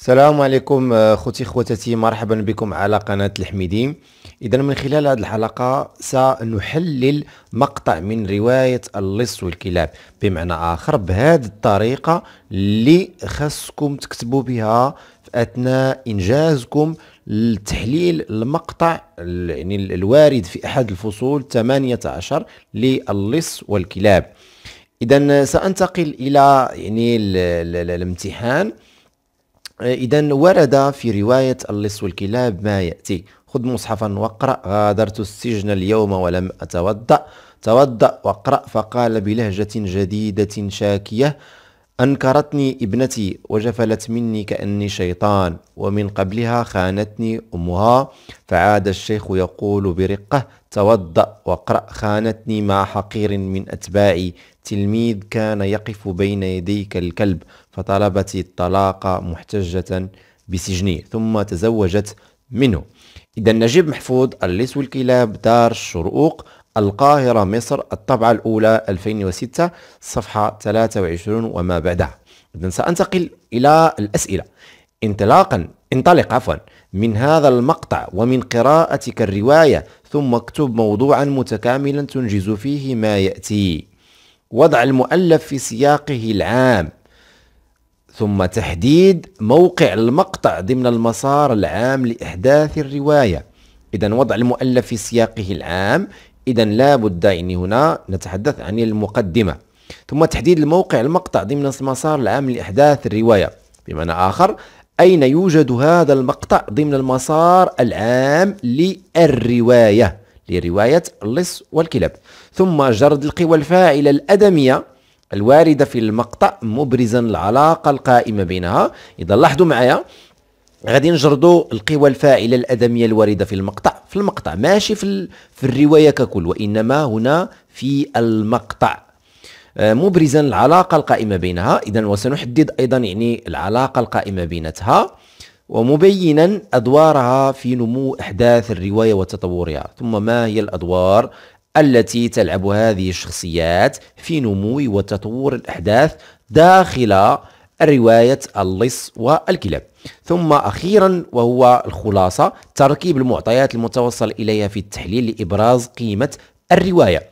السلام عليكم آه، خوتي خواتاتي مرحبا بكم على قناة الحميدي إذا من خلال هذه الحلقة سنحلل مقطع من رواية اللص والكلاب بمعنى آخر بهذه الطريقة اللي خاصكم تكتبوا بها في أثناء إنجازكم لتحليل المقطع يعني الوارد في أحد الفصول 18 للص والكلاب إذا سأنتقل إلى يعني الامتحان آه، إذا ورد في رواية اللص والكلاب ما يأتي خذ مصحفا واقرأ غادرت السجن اليوم ولم أتوضأ توضأ واقرأ فقال بلهجة جديدة شاكية أنكرتني ابنتي وجفلت مني كأني شيطان ومن قبلها خانتني أمها فعاد الشيخ يقول برقة توضأ واقرأ خانتني مع حقير من أتباعي تلميذ كان يقف بين يديك الكلب فطلبت الطلاق محتجة بسجنه ثم تزوجت منه إذا نجيب محفوظ اللص والكلاب دار الشروق القاهرة مصر الطبعة الأولى 2006 صفحة 23 وما بعدها إذا سأنتقل إلى الأسئلة انطلاقا انطلق عفوا من هذا المقطع ومن قراءتك الرواية ثم اكتب موضوعا متكاملا تنجز فيه ما يأتي وضع المؤلف في سياقه العام ثم تحديد موقع المقطع ضمن المسار العام لإحداث الرواية إذا وضع المؤلف في سياقه العام إذا لا بد أن هنا نتحدث عن المقدمة ثم تحديد الموقع المقطع ضمن المسار العام لإحداث الرواية بمعنى آخر أين يوجد هذا المقطع ضمن المسار العام للرواية لرواية اللص والكلاب ثم جرد القوى الفاعلة الأدمية الواردة في المقطع مبرزا العلاقة القائمة بينها إذا لاحظوا معايا غادي نجردوا القوى الفاعلة الأدمية الواردة في المقطع في المقطع ماشي في, ال... في الرواية ككل وإنما هنا في المقطع آه، مبرزا العلاقة القائمة بينها إذا وسنحدد أيضا يعني العلاقة القائمة بينتها ومبينا أدوارها في نمو أحداث الرواية وتطورها ثم ما هي الأدوار التي تلعب هذه الشخصيات في نمو وتطور الأحداث داخل رواية اللص والكلاب ثم أخيرا وهو الخلاصة تركيب المعطيات المتوصل إليها في التحليل لإبراز قيمة الرواية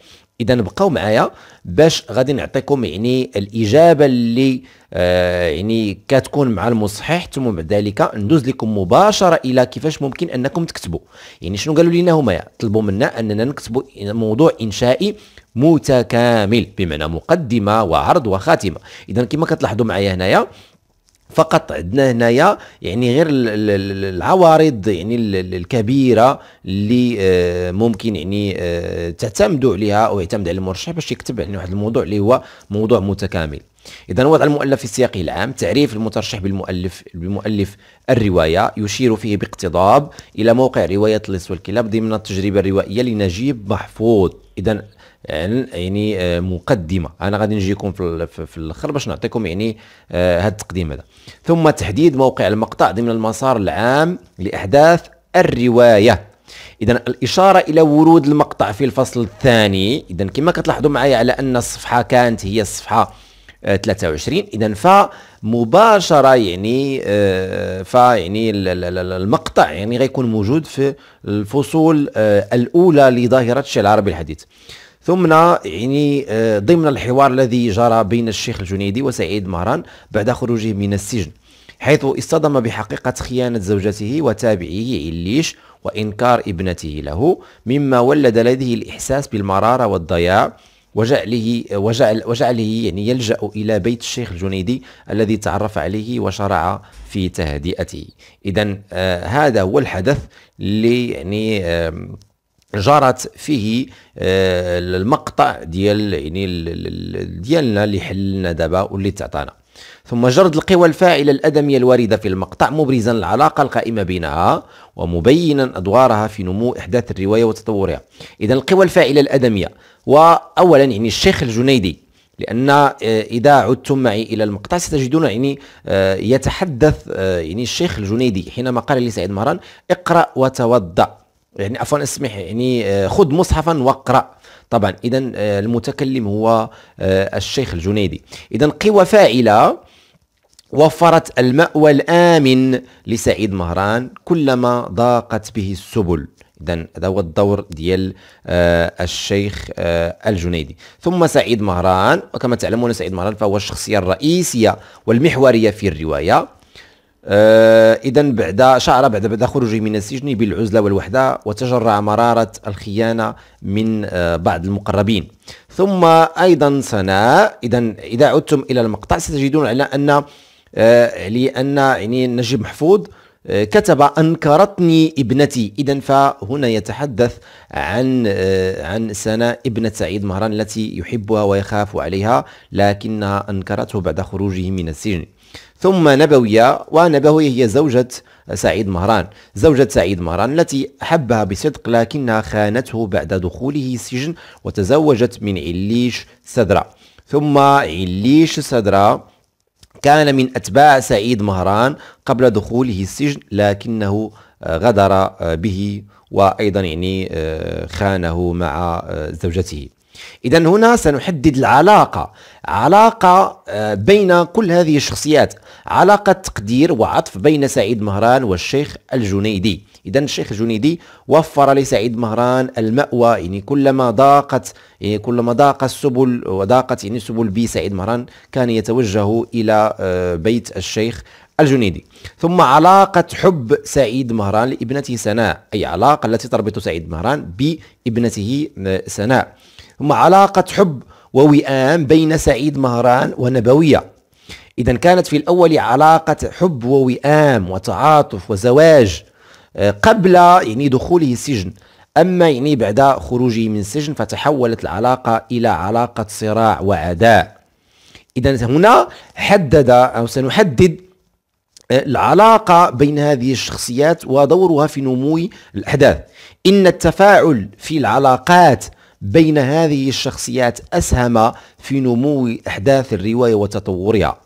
اذا بقاو معايا باش غادي نعطيكم يعني الاجابه اللي آه يعني كتكون مع المصحح ثم بعد ذلك ندوز لكم مباشره الى كيفاش ممكن انكم تكتبوا يعني شنو قالوا لنا هما طلبوا منا اننا نكتبوا موضوع انشائي متكامل بمعنى مقدمه وعرض وخاتمه اذا كما كتلاحظوا معايا هنايا فقط عندنا هنايا يعني غير العوارض يعني الكبيره اللي آه، ممكن يعني آه، تعتمدوا عليها او يعتمد على المرشح باش يكتب يعني واحد الموضوع اللي هو موضوع متكامل اذا وضع المؤلف في سياقه العام تعريف المترشح بالمؤلف بمؤلف الروايه يشير فيه باقتضاب الى موقع روايه اللص والكلاب ضمن التجربه الروائيه لنجيب محفوظ اذا آه، يعني آه، مقدمه انا غادي نجيكم في, في الاخر باش نعطيكم يعني هذا آه، التقديم هذا ثم تحديد موقع المقطع ضمن المسار العام لاحداث الروايه اذا الاشاره الى ورود المقطع في الفصل الثاني اذا كما كتلاحظوا معايا على ان الصفحه كانت هي الصفحه 23 اذا فمباشره يعني يعني المقطع يعني غيكون موجود في الفصول الاولى لظاهره الشعر العربي الحديث ثم يعني آه، ضمن الحوار الذي جرى بين الشيخ الجنيدي وسعيد مهران بعد خروجه من السجن حيث اصطدم بحقيقة خيانة زوجته وتابعيه عليش وإنكار ابنته له مما ولد لديه الإحساس بالمرارة والضياع وجعله وجعل وجعله يعني يلجا الى بيت الشيخ الجنيدي الذي تعرف عليه وشرع في تهدئته اذا آه هذا هو الحدث اللي يعني آه جرت فيه آه، المقطع ديال يعني ديالنا اللي حللنا دابا واللي تعطانا ثم جرد القوى الفاعلة الأدمية الواردة في المقطع مبرزا العلاقة القائمة بينها ومبينا أدوارها في نمو إحداث الرواية وتطورها إذا القوى الفاعلة الأدمية وأولا يعني الشيخ الجنيدي لان آه، اذا عدتم معي الى المقطع ستجدون يعني آه، يتحدث يعني الشيخ الجنيدي حينما قال لسعيد مهران اقرا وتوضا يعني عفوا اسمح يعني آه، خذ مصحفا واقرا طبعا اذا آه، المتكلم هو آه، الشيخ الجنيدي اذا قوى فاعله وفرت المأوى الآمن لسعيد مهران كلما ضاقت به السبل اذا هذا هو الدور ديال الشيخ الجنيدي ثم سعيد مهران وكما تعلمون سعيد مهران فهو الشخصيه الرئيسيه والمحوريه في الروايه آه إذا بعد شعر بعد بعد خروجه من السجن بالعزلة والوحدة وتجرع مرارة الخيانة من آه بعض المقربين ثم أيضا سناء إذا إذا عدتم إلى المقطع ستجدون على أن آه لأن يعني نجيب محفوظ كتب أنكرتني ابنتي إذا فهنا يتحدث عن عن سناء ابنة سعيد مهران التي يحبها ويخاف عليها لكنها أنكرته بعد خروجه من السجن ثم نبوية ونبوية هي زوجة سعيد مهران زوجة سعيد مهران التي أحبها بصدق لكنها خانته بعد دخوله السجن وتزوجت من عليش سدرة ثم عليش سدرة كان من أتباع سعيد مهران قبل دخوله السجن لكنه آه، غدر آه، به وأيضا يعني آه، خانه مع زوجته إذا هنا سنحدد العلاقة علاقة بين كل هذه الشخصيات علاقة تقدير وعطف بين سعيد مهران والشيخ الجنيدي إذا الشيخ جنيدي وفر لسعيد مهران المأوى يعني كلما ضاقت يعني كلما ضاق السبل وضاقت يعني سبل بسعيد مهران كان يتوجه إلى آه، بيت الشيخ الجنيدي ثم علاقة حب سعيد مهران لابنته سناء أي علاقة التي تربط سعيد مهران بابنته آه، سناء ثم علاقة حب ووئام بين سعيد مهران ونبوية إذا كانت في الأول علاقة حب ووئام وتعاطف وزواج قبل يعني دخوله السجن أما يعني بعد خروجه من السجن فتحولت العلاقة إلى علاقة صراع وعداء إذا هنا حدد أو سنحدد آه، العلاقة بين هذه الشخصيات ودورها في نمو الأحداث إن التفاعل في العلاقات بين هذه الشخصيات أسهم في نمو أحداث الرواية وتطورها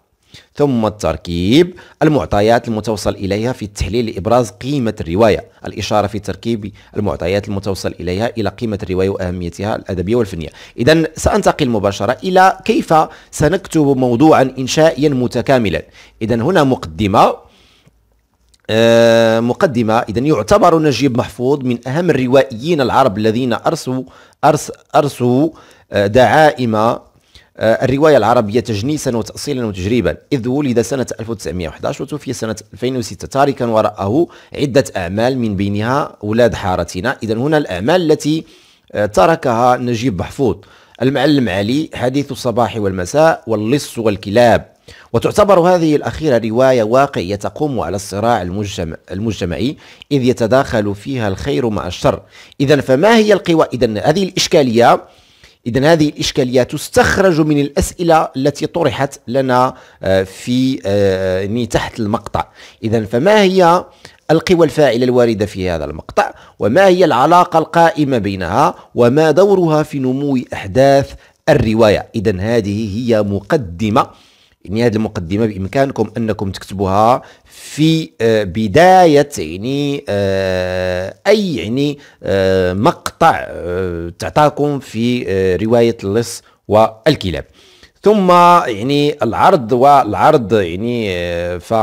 ثم التركيب المعطيات المتوصل إليها في التحليل لإبراز قيمة الرواية الإشارة في تركيب المعطيات المتوصل إليها إلى قيمة الرواية وأهميتها الأدبية والفنية إذا سأنتقل مباشرة إلى كيف سنكتب موضوعا إنشائيا متكاملا إذا هنا مقدمة آه، مقدمة إذا يعتبر نجيب محفوظ من أهم الروائيين العرب الذين أرسوا أرس أرسوا آه، دعائم آه، الرواية العربية تجنيسا وتأصيلا وتجريبا إذ ولد سنة 1911 وتوفي سنة 2006 تاركا وراءه عدة أعمال من بينها أولاد حارتنا إذا هنا الأعمال التي آه، تركها نجيب محفوظ المعلم علي حديث الصباح والمساء واللص والكلاب وتعتبر هذه الأخيرة رواية واقعية تقوم على الصراع المجتمع المجتمعي إذ يتداخل فيها الخير مع الشر إذا فما هي القوى إذا هذه الإشكالية إذا هذه الإشكاليات تستخرج من الأسئلة التي طرحت لنا آه، في آه، يعني تحت المقطع إذا فما هي القوى الفاعلة الواردة في هذا المقطع وما هي العلاقة القائمة بينها وما دورها في نمو أحداث الرواية إذا هذه هي مقدمة يعني هذه المقدمه بامكانكم انكم تكتبوها في آه، بدايه آه، يعني اي يعني آه، مقطع تعطاكم في روايه اللص والكلاب ثم يعني العرض والعرض يعني ف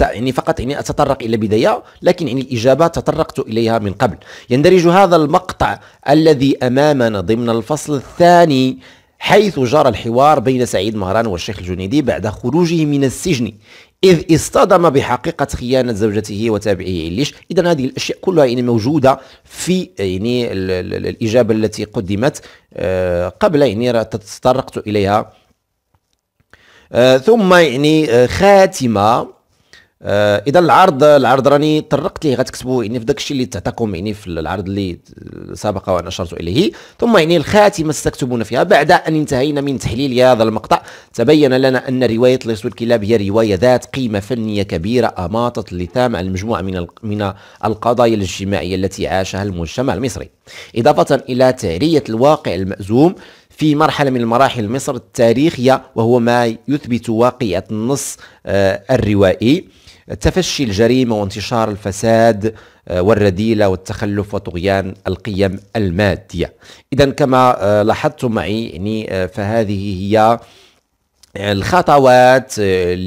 يعني فقط يعني اتطرق الى بدايه لكن يعني الاجابه تطرقت اليها من قبل يندرج هذا المقطع الذي امامنا ضمن الفصل الثاني حيث جرى الحوار بين سعيد مهران والشيخ الجنيدي بعد خروجه من السجن إذ اصطدم بحقيقة خيانة زوجته وتابعيه عليش إذا هذه الأشياء كلها يعني موجودة في يعني الإجابة التي قدمت آه، قبل يعني تطرقت إليها آه، ثم يعني آه، خاتمة آه، اذا العرض العرض راني طرقت ليه غتكتبوا يعني في داك الشيء اللي تعطاكم يعني في العرض اللي سبق وان اشرت اليه ثم يعني الخاتمه ستكتبون فيها بعد ان انتهينا من تحليل هذا المقطع تبين لنا ان روايه ليسو الكلاب هي روايه ذات قيمه فنيه كبيره اماطت اللثام على مجموعه من من القضايا الاجتماعيه التي عاشها المجتمع المصري اضافه الى تعريه الواقع المأزوم في مرحلة من مراحل مصر التاريخية وهو ما يثبت واقعية النص آه، الروائي تفشي الجريمه وانتشار الفساد آه، والرذيله والتخلف وطغيان القيم الماديه. اذا كما آه، لاحظتم معي يعني آه، فهذه هي الخطوات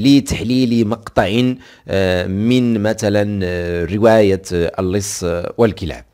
لتحليل مقطع من مثلا روايه اللص والكلاب.